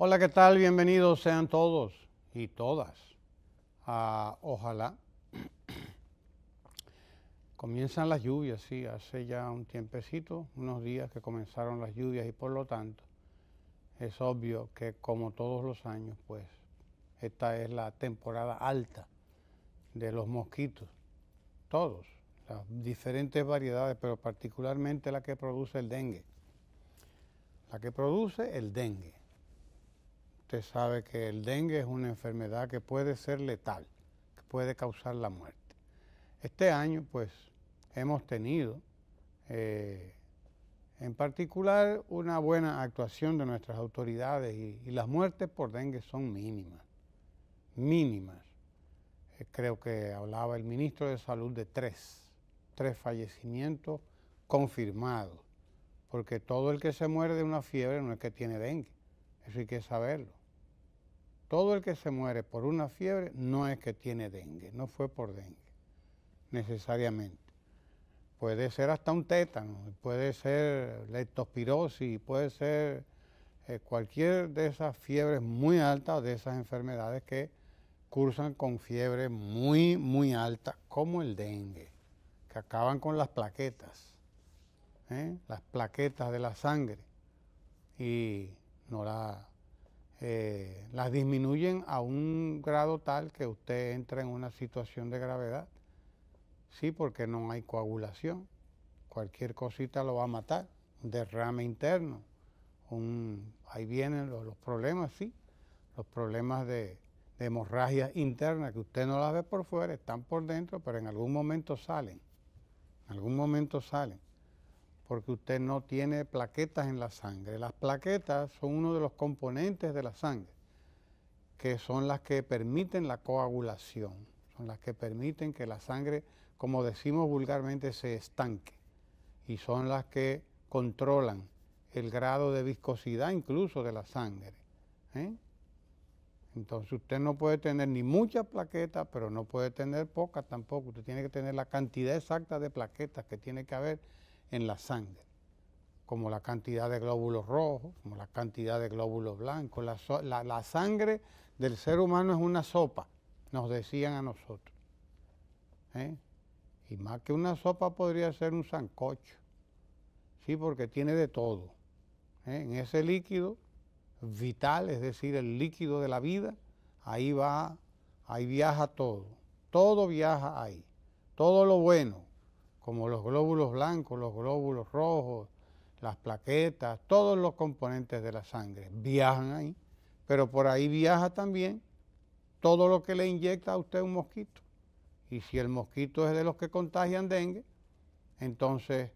Hola, ¿qué tal? Bienvenidos sean todos y todas. a ojalá. Comienzan las lluvias, sí, hace ya un tiempecito, unos días que comenzaron las lluvias y por lo tanto es obvio que como todos los años, pues esta es la temporada alta de los mosquitos, todos, las diferentes variedades, pero particularmente la que produce el dengue. La que produce el dengue Usted sabe que el dengue es una enfermedad que puede ser letal, que puede causar la muerte. Este año, pues, hemos tenido eh, en particular una buena actuación de nuestras autoridades y, las muertes por dengue son mínimas, mínimas. Eh, creo que hablaba el ministro de Salud de tres, tres fallecimientos confirmados, porque todo el que se muere de una fiebre no es que tiene dengue, eso hay que saberlo. Todo el que se muere por una fiebre no es que tiene dengue, no fue por dengue, necesariamente. Puede ser hasta un tétano, puede ser leptospirosis, puede ser eh, cualquier de esas fiebres muy altas, de esas enfermedades que cursan con fiebre muy, muy alta, como el dengue, que acaban con las plaquetas, ¿eh? las plaquetas de la sangre, y no la eh, las disminuyen a un grado tal que usted entra en una situación de gravedad. Sí, porque no hay coagulación. Cualquier cosita lo va a matar. Un derrame interno. ahí vienen los, problemas, sí. Los problemas de, de hemorragia interna, que usted no las ve por fuera, están por dentro, pero en algún momento salen. En algún momento salen porque usted no tiene plaquetas en la sangre. Las plaquetas son uno de los componentes de la sangre, que son las que permiten la coagulación, son las que permiten que la sangre, como decimos vulgarmente, se estanque, y son las que controlan el grado de viscosidad incluso de la sangre. ¿eh? Entonces usted no puede tener ni muchas plaquetas, pero no puede tener pocas tampoco. Usted tiene que tener la cantidad exacta de plaquetas que tiene que haber en la sangre, como la cantidad de glóbulos rojos, como la cantidad de glóbulos blancos. La, sangre del ser humano es una sopa, nos decían a nosotros. ¿eh? Y más que una sopa podría ser un sancocho, sí, porque tiene de todo. ¿eh? En ese líquido vital, es decir, el líquido de la vida, ahí va, ahí viaja todo, todo viaja ahí, todo lo bueno, como los glóbulos blancos, los glóbulos rojos, las plaquetas, todos los componentes de la sangre viajan ahí, pero por ahí viaja también todo lo que le inyecta a usted un mosquito. Y si el mosquito es de los que contagian dengue, entonces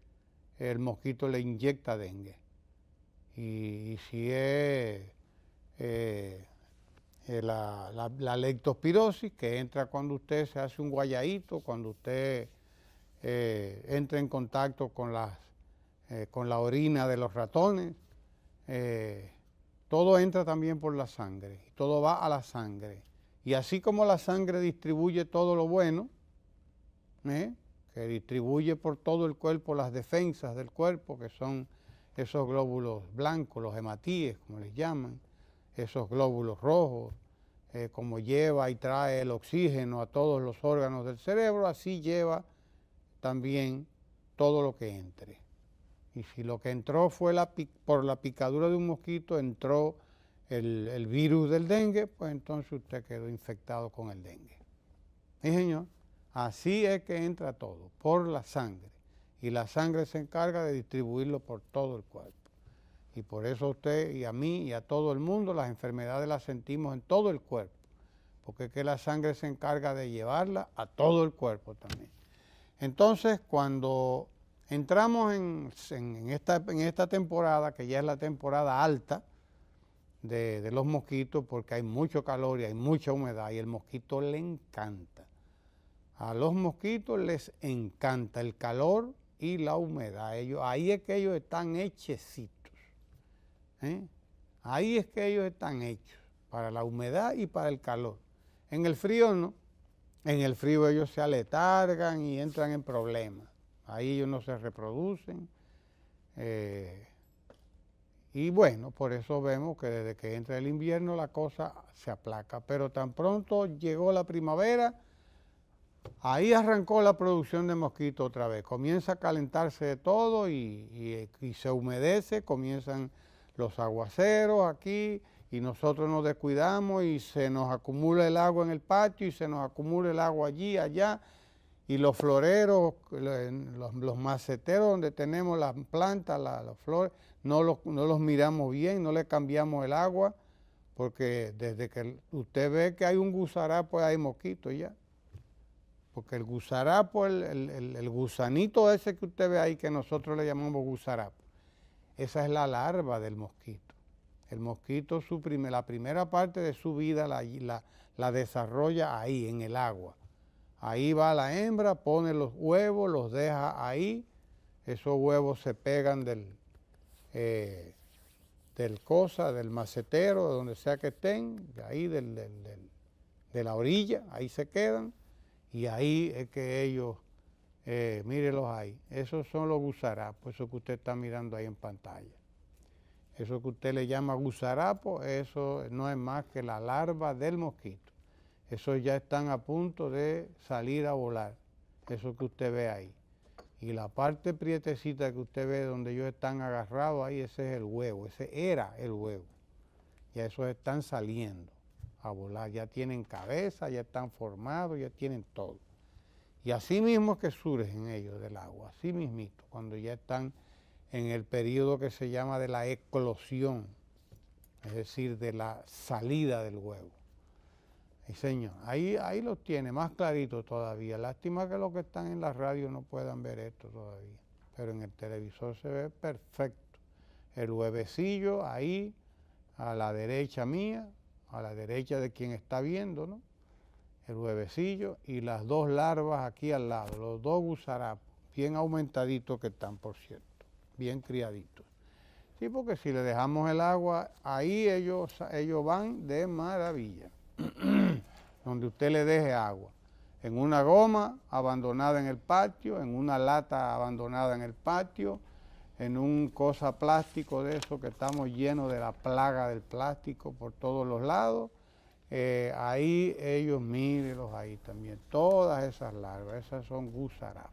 el mosquito le inyecta dengue. Y, si es eh, eh, la, la, la lectospirosis, que entra cuando usted se hace un guayadito, cuando usted eh, entra en contacto con, eh, con, la orina de los ratones, eh, todo entra también por la sangre, todo va a la sangre. Y así como la sangre distribuye todo lo bueno, que distribuye por todo el cuerpo las defensas del cuerpo, que son esos glóbulos blancos, los hematíes, como les llaman, esos glóbulos rojos, como lleva y trae el oxígeno a todos los órganos del cerebro, así lleva también todo lo que entre. Y si lo que entró fue la, por la picadura de un mosquito, entró el, virus del dengue, pues entonces usted quedó infectado con el dengue. mi señor? Así es que entra todo, por la sangre. Y la sangre se encarga de distribuirlo por todo el cuerpo. Y por eso usted y a mí y a todo el mundo las enfermedades las sentimos en todo el cuerpo. Porque es que la sangre se encarga de llevarla a todo el cuerpo también. Entonces, cuando entramos en, esta, temporada, que ya es la temporada alta de, los mosquitos, porque hay mucho calor y hay mucha humedad, y el mosquito le encanta. A los mosquitos les encanta el calor y la humedad. Ellos, ahí es que ellos están hechecitos. ¿eh? Ahí es que ellos están hechos, para la humedad y para el calor. En el frío no. En el frío ellos se aletargan y entran en problemas. Ahí ellos no se reproducen. Eh, y bueno, por eso vemos que desde que entra el invierno la cosa se aplaca. Pero tan pronto llegó la primavera, ahí arrancó la producción de mosquitos otra vez. Comienza a calentarse de todo y se humedece, comienzan los aguaceros aquí, y nosotros nos descuidamos y se nos acumula el agua en el patio y se nos acumula el agua allí, allá, y los floreros, los, maceteros donde tenemos las plantas, las flores, no los, miramos bien, no le cambiamos el agua, porque desde que usted ve que hay un gusarapo hay mosquito ya. Porque el gusarapo, el, el gusanito ese que usted ve ahí, que nosotros le llamamos gusarapo, esa es la larva del mosquito. El mosquito suprime la primera parte de su vida, la, desarrolla ahí, en el agua. Ahí va la hembra, pone los huevos, los deja ahí, esos huevos se pegan del, eh, del cosa, del macetero, donde sea que estén, de ahí del, de la orilla, ahí se quedan, y ahí es que ellos, eh, mírelos ahí, esos son los por eso que usted está mirando ahí en pantalla. Eso que usted le llama gusarapo, eso no es más que la larva del mosquito. Esos ya están a punto de salir a volar, eso que usted ve ahí. Y la parte prietecita que usted ve donde ellos están agarrados ahí, ese es el huevo, ese era el huevo. Ya esos están saliendo a volar, ya tienen cabeza, ya están formados, ya tienen todo. Y así mismo que surgen ellos del agua, así mismito, cuando ya están en el periodo que se llama de la eclosión, es decir, de la salida del huevo. Y señor, ahí, ahí los tiene, más clarito todavía. Lástima que los que están en la radio no puedan ver esto todavía, pero en el televisor se ve perfecto. El huevecillo ahí, a la derecha mía, a la derecha de quien está viendo, ¿no? El huevecillo y las dos larvas aquí al lado, los dos gusarapos, bien aumentaditos que están, por cierto bien criaditos. Sí, porque si le dejamos el agua, ahí ellos, ellos van de maravilla. Donde usted le deje agua. En una goma abandonada en el patio, en una lata abandonada en el patio, en un cosa plástico de eso que estamos llenos de la plaga del plástico por todos los lados. Eh, ahí ellos mírenlos ahí también. Todas esas larvas, esas son gusaras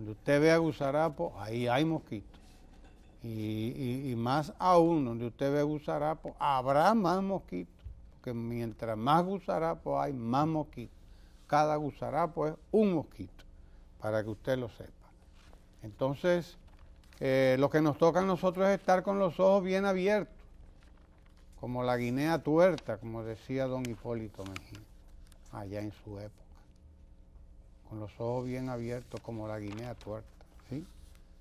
donde usted vea gusarapo, ahí hay mosquitos. Y, más aún, donde usted ve gusarapo, habrá más mosquitos. Porque mientras más gusarapo hay, más mosquitos. Cada gusarapo es un mosquito, para que usted lo sepa. Entonces, eh, lo que nos toca a nosotros es estar con los ojos bien abiertos, como la guinea tuerta, como decía don Hipólito Mejía, allá en su época con los ojos bien abiertos como la guinea tuerta, ¿sí?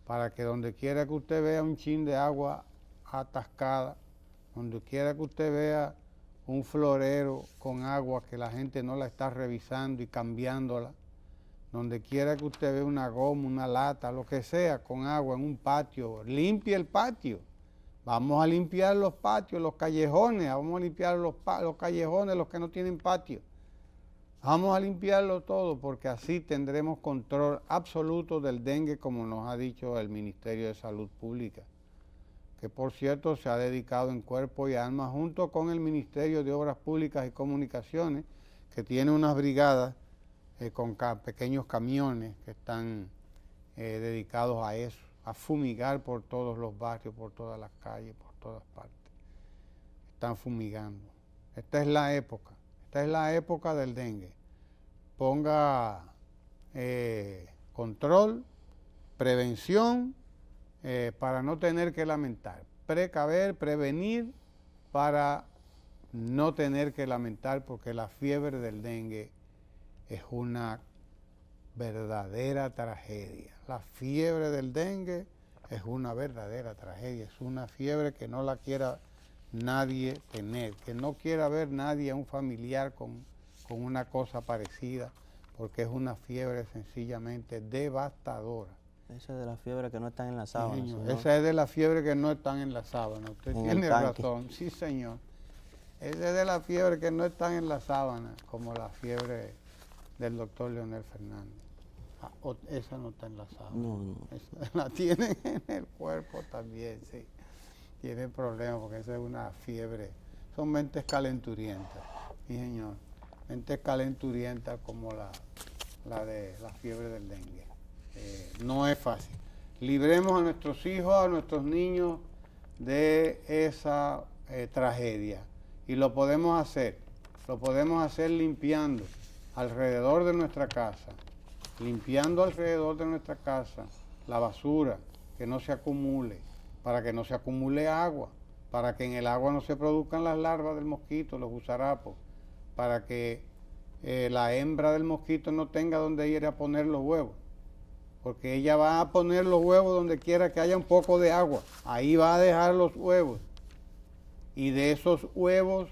Para que donde quiera que usted vea un chin de agua atascada, donde quiera que usted vea un florero con agua que la gente no la está revisando y cambiándola, donde quiera que usted vea una goma, una lata, lo que sea, con agua en un patio, limpie el patio. Vamos a limpiar los patios, los callejones, vamos a limpiar los, los callejones, los que no tienen patio. Vamos a limpiarlo todo porque así tendremos control absoluto del dengue como nos ha dicho el Ministerio de Salud Pública, que por cierto se ha dedicado en cuerpo y alma junto con el Ministerio de Obras Públicas y Comunicaciones, que tiene unas brigadas eh, con pequeños camiones que están eh, dedicados a eso, a fumigar por todos los barrios, por todas las calles, por todas partes. Están fumigando. Esta es la época esta es la época del dengue. Ponga eh, control, prevención, eh, para no tener que lamentar. Precaver, prevenir, para no tener que lamentar, porque la fiebre del dengue es una verdadera tragedia. La fiebre del dengue es una verdadera tragedia, es una fiebre que no la quiera nadie tener, que no quiera ver nadie a un familiar con, una cosa parecida, porque es una fiebre sencillamente devastadora. Esa es de la fiebre que no están en la sábana. esa es de la fiebre que no están en la sábana. Usted tiene razón, sí, señor. Esa es de la fiebre que no están en la sábana, como la fiebre del doctor Leonel Fernández. Ah, esa no está en la sábana. No, no. la tienen en el cuerpo también, sí tiene problemas porque esa es una fiebre. Son mentes calenturientas, mi señor. Mentes calenturientas como la, la de la fiebre del dengue. Eh, no es fácil. Libremos a nuestros hijos, a nuestros niños de esa eh, tragedia. Y lo podemos hacer. Lo podemos hacer limpiando alrededor de nuestra casa. Limpiando alrededor de nuestra casa la basura, que no se acumule para que no se acumule agua, para que en el agua no se produzcan las larvas del mosquito, los gusarapos, para que eh, la hembra del mosquito no tenga donde ir a poner los huevos, porque ella va a poner los huevos donde quiera que haya un poco de agua, ahí va a dejar los huevos. Y de esos huevos,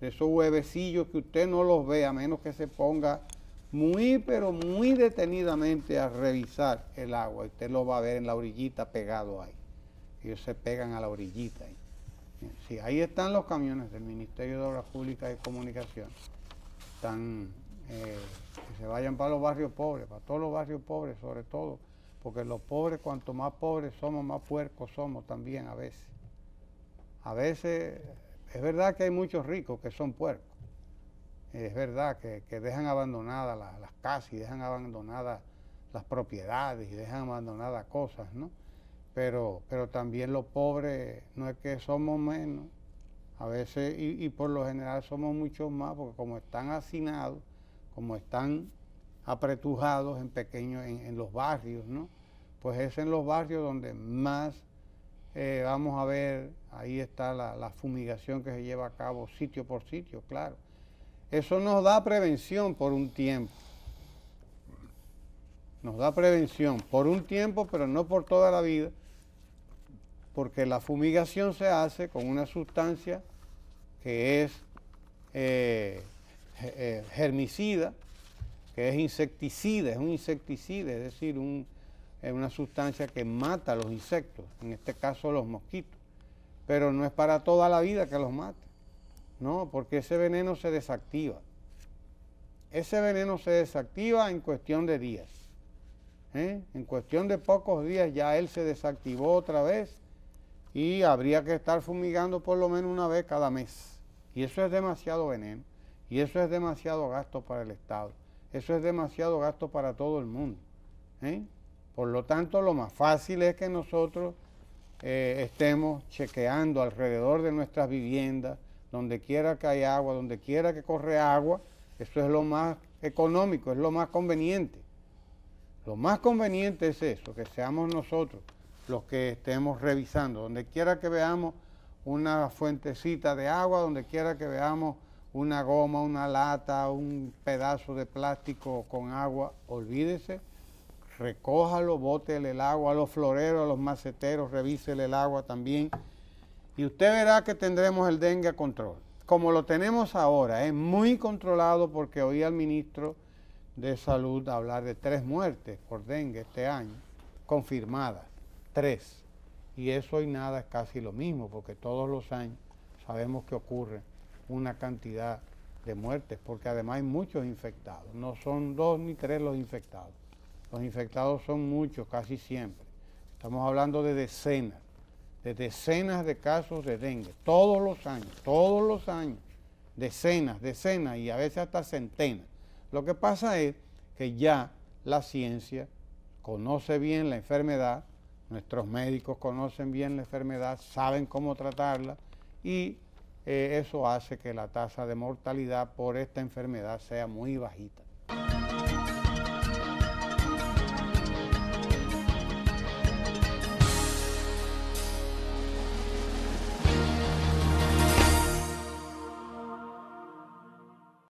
de esos huevecillos que usted no los ve, a menos que se ponga muy, pero muy detenidamente a revisar el agua, usted lo va a ver en la orillita pegado ahí ellos se pegan a la orillita. sí, ahí están los camiones del Ministerio de Obras Públicas y Comunicación. Están, eh, que se vayan para los barrios pobres, para todos los barrios pobres sobre todo, porque los pobres, cuanto más pobres somos, más puercos somos también a veces. A veces, es verdad que hay muchos ricos que son puercos, es verdad que, dejan abandonadas las, las casas y dejan abandonadas las propiedades y dejan abandonadas cosas, ¿no? pero, pero también los pobres no es que somos menos, a veces, y, por lo general somos muchos más, porque como están hacinados, como están apretujados en pequeños, en, los barrios, ¿no? Pues es en los barrios donde más eh, vamos a ver, ahí está la fumigación que se lleva a cabo sitio por sitio, claro. Eso nos da prevención por un tiempo. Nos da prevención por un tiempo, pero no por toda la vida porque la fumigación se hace con una sustancia que es eh, eh germicida, que es insecticida, es un insecticida, es decir, es una sustancia que mata a los insectos, en este caso los mosquitos, pero no es para toda la vida que los mate, no, porque ese veneno se desactiva. Ese veneno se desactiva en cuestión de días. ¿eh? En cuestión de pocos días ya él se desactivó otra vez y habría que estar fumigando por lo menos una vez cada mes. Y eso es demasiado veneno, y eso es demasiado gasto para el Estado, eso es demasiado gasto para todo el mundo. ¿eh? Por lo tanto, lo más fácil es que nosotros eh, estemos chequeando alrededor de nuestras viviendas, donde quiera que haya agua, donde quiera que corre agua, eso es lo más económico, es lo más conveniente. Lo más conveniente es eso, que seamos nosotros los que estemos revisando. Donde quiera que veamos una fuentecita de agua, donde quiera que veamos una goma, una lata, un pedazo de plástico con agua, olvídese, recójalo, bótele el agua a los floreros, a los maceteros, revísele el agua también. Y usted verá que tendremos el dengue a control. Como lo tenemos ahora, es muy controlado porque oí al ministro de Salud hablar de tres muertes por dengue este año, confirmadas tres. Y eso y nada es casi lo mismo, porque todos los años sabemos que ocurre una cantidad de muertes, porque además hay muchos infectados, no son dos ni tres los infectados. Los infectados son muchos, casi siempre. Estamos hablando de decenas, de decenas de casos de dengue, todos los años, todos los años, decenas, decenas y a veces hasta centenas. Lo que pasa es que ya la ciencia conoce bien la enfermedad, Nuestros médicos conocen bien la enfermedad, saben cómo tratarla y eh, eso hace que la tasa de mortalidad por esta enfermedad sea muy bajita.